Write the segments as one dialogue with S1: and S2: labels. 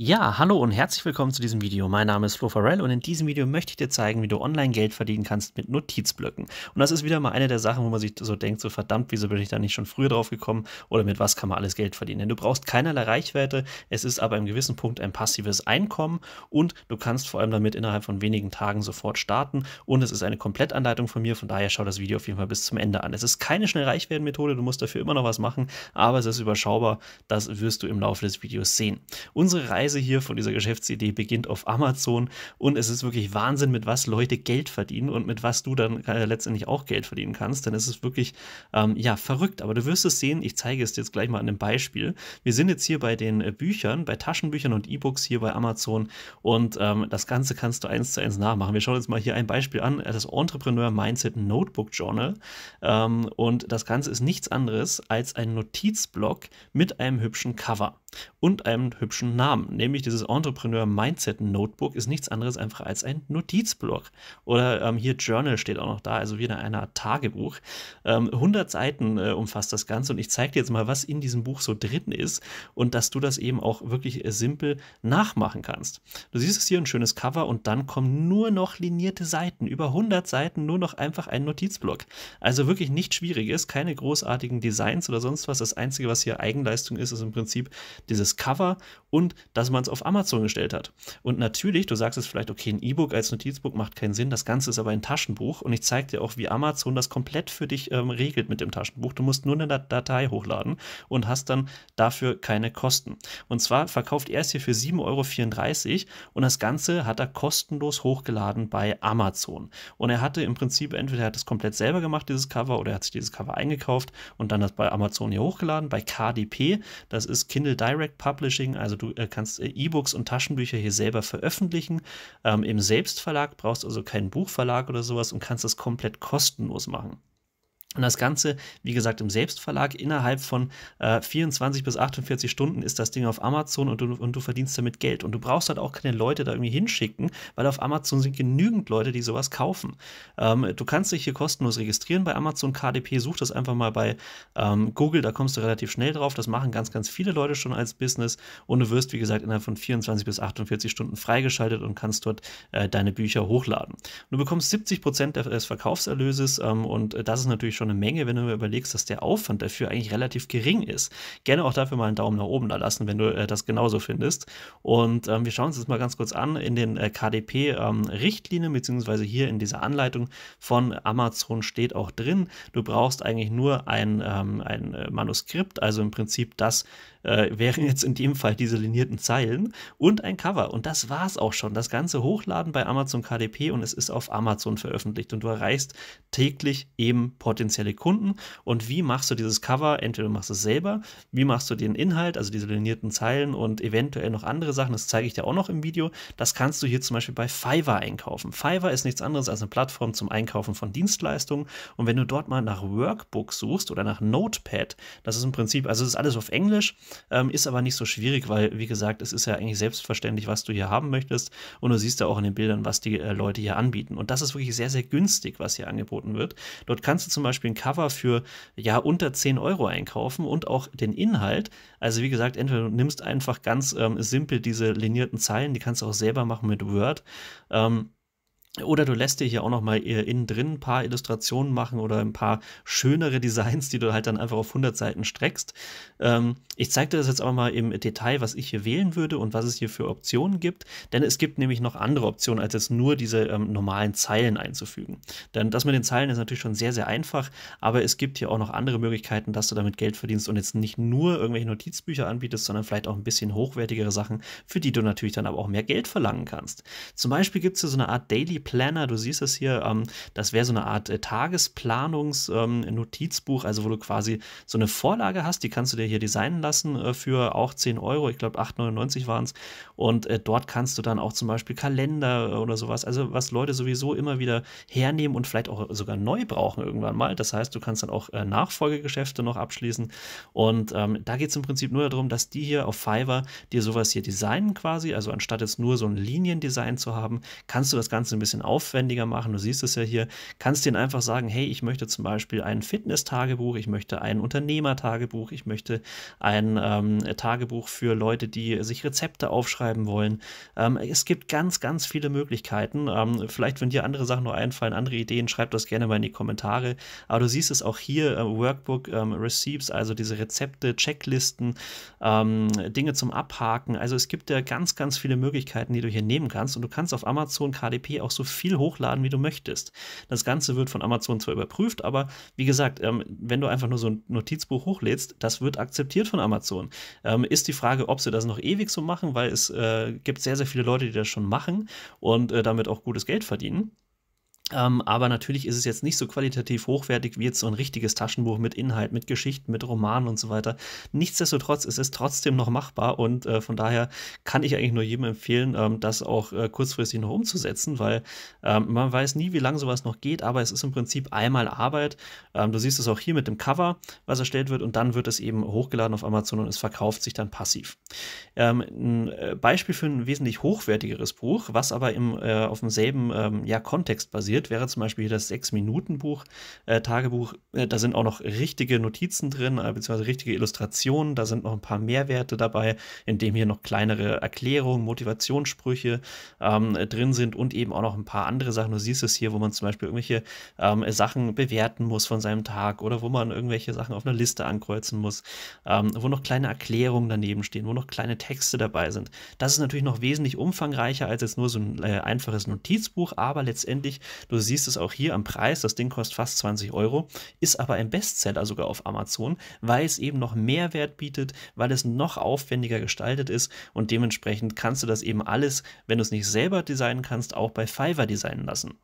S1: Ja, hallo und herzlich willkommen zu diesem Video. Mein Name ist Flo Farrell und in diesem Video möchte ich dir zeigen, wie du online Geld verdienen kannst mit Notizblöcken. Und das ist wieder mal eine der Sachen, wo man sich so denkt, so verdammt, wieso bin ich da nicht schon früher drauf gekommen oder mit was kann man alles Geld verdienen? Denn du brauchst keinerlei Reichweite, es ist aber im gewissen Punkt ein passives Einkommen und du kannst vor allem damit innerhalb von wenigen Tagen sofort starten und es ist eine Komplettanleitung von mir, von daher schau das Video auf jeden Fall bis zum Ende an. Es ist keine schnell reich Methode, du musst dafür immer noch was machen, aber es ist überschaubar, das wirst du im Laufe des Videos sehen. Unsere Reise Reise hier von dieser Geschäftsidee beginnt auf Amazon und es ist wirklich Wahnsinn, mit was Leute Geld verdienen und mit was du dann äh, letztendlich auch Geld verdienen kannst. Denn es ist wirklich, ähm, ja, verrückt. Aber du wirst es sehen, ich zeige es dir jetzt gleich mal an einem Beispiel. Wir sind jetzt hier bei den äh, Büchern, bei Taschenbüchern und E-Books hier bei Amazon und ähm, das Ganze kannst du eins zu eins nachmachen. Wir schauen uns mal hier ein Beispiel an, das Entrepreneur Mindset Notebook Journal. Ähm, und das Ganze ist nichts anderes als ein Notizblock mit einem hübschen Cover und einem hübschen Namen, nämlich dieses Entrepreneur Mindset Notebook ist nichts anderes einfach als ein Notizblock. Oder ähm, hier Journal steht auch noch da, also wieder eine Art Tagebuch. Ähm, 100 Seiten äh, umfasst das Ganze und ich zeige dir jetzt mal, was in diesem Buch so drin ist und dass du das eben auch wirklich äh, simpel nachmachen kannst. Du siehst es hier, ein schönes Cover und dann kommen nur noch linierte Seiten, über 100 Seiten, nur noch einfach ein Notizblock. Also wirklich nichts Schwieriges, keine großartigen Designs oder sonst was. Das Einzige, was hier Eigenleistung ist, ist im Prinzip dieses Cover und das als man es auf Amazon gestellt hat. Und natürlich, du sagst es vielleicht, okay, ein E-Book als Notizbuch macht keinen Sinn, das Ganze ist aber ein Taschenbuch und ich zeige dir auch, wie Amazon das komplett für dich ähm, regelt mit dem Taschenbuch. Du musst nur eine Datei hochladen und hast dann dafür keine Kosten. Und zwar verkauft er es hier für 7,34 Euro und das Ganze hat er kostenlos hochgeladen bei Amazon. Und er hatte im Prinzip, entweder er hat es komplett selber gemacht, dieses Cover, oder er hat sich dieses Cover eingekauft und dann das bei Amazon hier hochgeladen, bei KDP, das ist Kindle Direct Publishing, also du äh, kannst kannst äh, E-Books und Taschenbücher hier selber veröffentlichen. Ähm, Im Selbstverlag brauchst also keinen Buchverlag oder sowas und kannst das komplett kostenlos machen. Und das Ganze, wie gesagt, im Selbstverlag innerhalb von äh, 24 bis 48 Stunden ist das Ding auf Amazon und du, und du verdienst damit Geld. Und du brauchst halt auch keine Leute da irgendwie hinschicken, weil auf Amazon sind genügend Leute, die sowas kaufen. Ähm, du kannst dich hier kostenlos registrieren bei Amazon KDP, such das einfach mal bei ähm, Google, da kommst du relativ schnell drauf. Das machen ganz, ganz viele Leute schon als Business und du wirst, wie gesagt, innerhalb von 24 bis 48 Stunden freigeschaltet und kannst dort äh, deine Bücher hochladen. Und du bekommst 70 Prozent des Verkaufserlöses ähm, und äh, das ist natürlich schon eine Menge, wenn du mir überlegst, dass der Aufwand dafür eigentlich relativ gering ist. Gerne auch dafür mal einen Daumen nach oben da lassen, wenn du äh, das genauso findest. Und ähm, wir schauen uns das mal ganz kurz an in den äh, KDP-Richtlinien, ähm, beziehungsweise hier in dieser Anleitung von Amazon steht auch drin, du brauchst eigentlich nur ein, ähm, ein äh, Manuskript, also im Prinzip das, äh, wären jetzt in dem Fall diese linierten Zeilen und ein Cover. Und das war es auch schon. Das Ganze hochladen bei Amazon KDP und es ist auf Amazon veröffentlicht und du erreichst täglich eben potenziell potenzielle Kunden und wie machst du dieses Cover? Entweder du machst es selber, wie machst du den Inhalt, also diese linierten Zeilen und eventuell noch andere Sachen, das zeige ich dir auch noch im Video. Das kannst du hier zum Beispiel bei Fiverr einkaufen. Fiverr ist nichts anderes als eine Plattform zum Einkaufen von Dienstleistungen und wenn du dort mal nach Workbook suchst oder nach Notepad, das ist im Prinzip, also es ist alles auf Englisch, ähm, ist aber nicht so schwierig, weil wie gesagt, es ist ja eigentlich selbstverständlich, was du hier haben möchtest und du siehst ja auch in den Bildern, was die äh, Leute hier anbieten und das ist wirklich sehr, sehr günstig, was hier angeboten wird. Dort kannst du zum Beispiel Beispiel ein Cover für ja unter 10 Euro einkaufen und auch den Inhalt. Also wie gesagt, entweder du nimmst einfach ganz ähm, simpel diese linierten Zeilen, die kannst du auch selber machen mit Word. Ähm, oder du lässt dir hier auch nochmal äh, innen drin ein paar Illustrationen machen oder ein paar schönere Designs, die du halt dann einfach auf 100 Seiten streckst. Ähm, ich zeige dir das jetzt aber mal im Detail, was ich hier wählen würde und was es hier für Optionen gibt. Denn es gibt nämlich noch andere Optionen, als jetzt nur diese ähm, normalen Zeilen einzufügen. Denn das mit den Zeilen ist natürlich schon sehr, sehr einfach. Aber es gibt hier auch noch andere Möglichkeiten, dass du damit Geld verdienst und jetzt nicht nur irgendwelche Notizbücher anbietest, sondern vielleicht auch ein bisschen hochwertigere Sachen, für die du natürlich dann aber auch mehr Geld verlangen kannst. Zum Beispiel gibt es hier so eine Art Daily Planner, du siehst es hier, ähm, das wäre so eine Art äh, Tagesplanungs-Notizbuch, ähm, also wo du quasi so eine Vorlage hast, die kannst du dir hier designen lassen äh, für auch 10 Euro, ich glaube 8,99 waren es. Und äh, dort kannst du dann auch zum Beispiel Kalender äh, oder sowas, also was Leute sowieso immer wieder hernehmen und vielleicht auch sogar neu brauchen irgendwann mal. Das heißt, du kannst dann auch äh, Nachfolgegeschäfte noch abschließen. Und ähm, da geht es im Prinzip nur darum, dass die hier auf Fiverr dir sowas hier designen quasi, also anstatt jetzt nur so ein Liniendesign zu haben, kannst du das Ganze ein bisschen bisschen aufwendiger machen, du siehst es ja hier, kannst denen einfach sagen, hey, ich möchte zum Beispiel ein Fitness-Tagebuch, ich möchte ein Unternehmer-Tagebuch, ich möchte ein ähm, Tagebuch für Leute, die sich Rezepte aufschreiben wollen. Ähm, es gibt ganz, ganz viele Möglichkeiten. Ähm, vielleicht, wenn dir andere Sachen noch einfallen, andere Ideen, schreib das gerne mal in die Kommentare. Aber du siehst es auch hier, äh, Workbook, ähm, Receipts, also diese Rezepte, Checklisten, ähm, Dinge zum Abhaken. Also es gibt ja ganz, ganz viele Möglichkeiten, die du hier nehmen kannst. Und du kannst auf Amazon KDP auch so so viel hochladen, wie du möchtest. Das Ganze wird von Amazon zwar überprüft, aber wie gesagt, ähm, wenn du einfach nur so ein Notizbuch hochlädst, das wird akzeptiert von Amazon. Ähm, ist die Frage, ob sie das noch ewig so machen, weil es äh, gibt sehr, sehr viele Leute, die das schon machen und äh, damit auch gutes Geld verdienen. Ähm, aber natürlich ist es jetzt nicht so qualitativ hochwertig wie jetzt so ein richtiges Taschenbuch mit Inhalt, mit Geschichten, mit Romanen und so weiter. Nichtsdestotrotz ist es trotzdem noch machbar und äh, von daher kann ich eigentlich nur jedem empfehlen, ähm, das auch äh, kurzfristig noch umzusetzen, weil ähm, man weiß nie, wie lange sowas noch geht, aber es ist im Prinzip einmal Arbeit. Ähm, du siehst es auch hier mit dem Cover, was erstellt wird und dann wird es eben hochgeladen auf Amazon und es verkauft sich dann passiv. ein ähm, äh, Beispiel für ein wesentlich hochwertigeres Buch, was aber im, äh, auf demselben ähm, ja, Kontext basiert, strukturiert wäre zum Beispiel das Sechs-Minuten-Buch, äh, Tagebuch. Äh, da sind auch noch richtige Notizen drin, äh, beziehungsweise richtige Illustrationen. Da sind noch ein paar Mehrwerte dabei, in dem hier noch kleinere Erklärungen, Motivationssprüche ähm, drin sind und eben auch noch ein paar andere Sachen. Du siehst es hier, wo man zum Beispiel irgendwelche ähm, Sachen bewerten muss von seinem Tag oder wo man irgendwelche Sachen auf einer Liste ankreuzen muss, ähm, wo noch kleine Erklärungen daneben stehen, wo noch kleine Texte dabei sind. Das ist natürlich noch wesentlich umfangreicher als jetzt nur so ein äh, einfaches Notizbuch, aber letztendlich Du siehst es auch hier am Preis, das Ding kostet fast 20 Euro, ist aber ein Bestseller sogar auf Amazon, weil es eben noch mehr Wert bietet, weil es noch aufwendiger gestaltet ist und dementsprechend kannst du das eben alles, wenn du es nicht selber designen kannst, auch bei Fiverr designen lassen.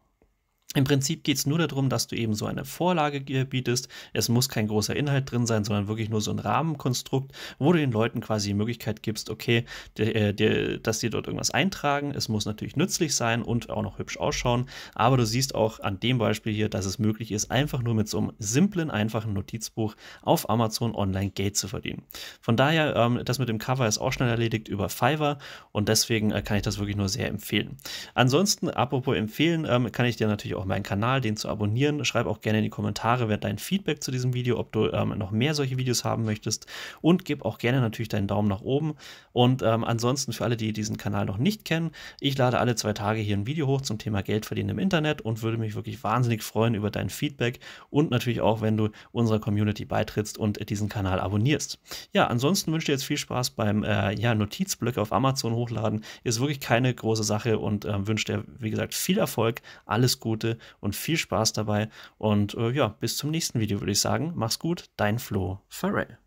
S1: Im Prinzip geht es nur darum, dass du eben so eine Vorlage bietest. Es muss kein großer Inhalt drin sein, sondern wirklich nur so ein Rahmenkonstrukt, wo du den Leuten quasi die Möglichkeit gibst, okay, der, äh, der, dass sie dort irgendwas eintragen. Es muss natürlich nützlich sein und auch noch hübsch ausschauen. Aber du siehst auch an dem Beispiel hier, dass es möglich ist, einfach nur mit so einem simplen, einfachen Notizbuch auf Amazon online Geld zu verdienen. Von daher, ähm, das mit dem Cover ist auch schnell erledigt über Fiverr und deswegen äh, kann ich das wirklich nur sehr empfehlen. Ansonsten, apropos empfehlen, ähm, kann ich dir natürlich auch auf meinen Kanal, den zu abonnieren. Schreib auch gerne in die Kommentare, wer dein Feedback zu diesem Video, ob du ähm, noch mehr solche Videos haben möchtest und gib auch gerne natürlich deinen Daumen nach oben. Und ähm, ansonsten für alle, die diesen Kanal noch nicht kennen, ich lade alle zwei Tage hier ein Video hoch zum Thema Geld verdienen im Internet und würde mich wirklich wahnsinnig freuen über dein Feedback und natürlich auch, wenn du unserer Community beitrittst und diesen Kanal abonnierst. Ja, ansonsten wünsche ich dir jetzt viel Spaß beim äh, ja, Notizblöcke auf Amazon hochladen. Ist wirklich keine große Sache und äh, wünsche dir, wie gesagt, viel Erfolg, alles Gute und viel Spaß dabei. Und äh, ja, bis zum nächsten Video würde ich sagen. Mach's gut, dein Flo Farrell.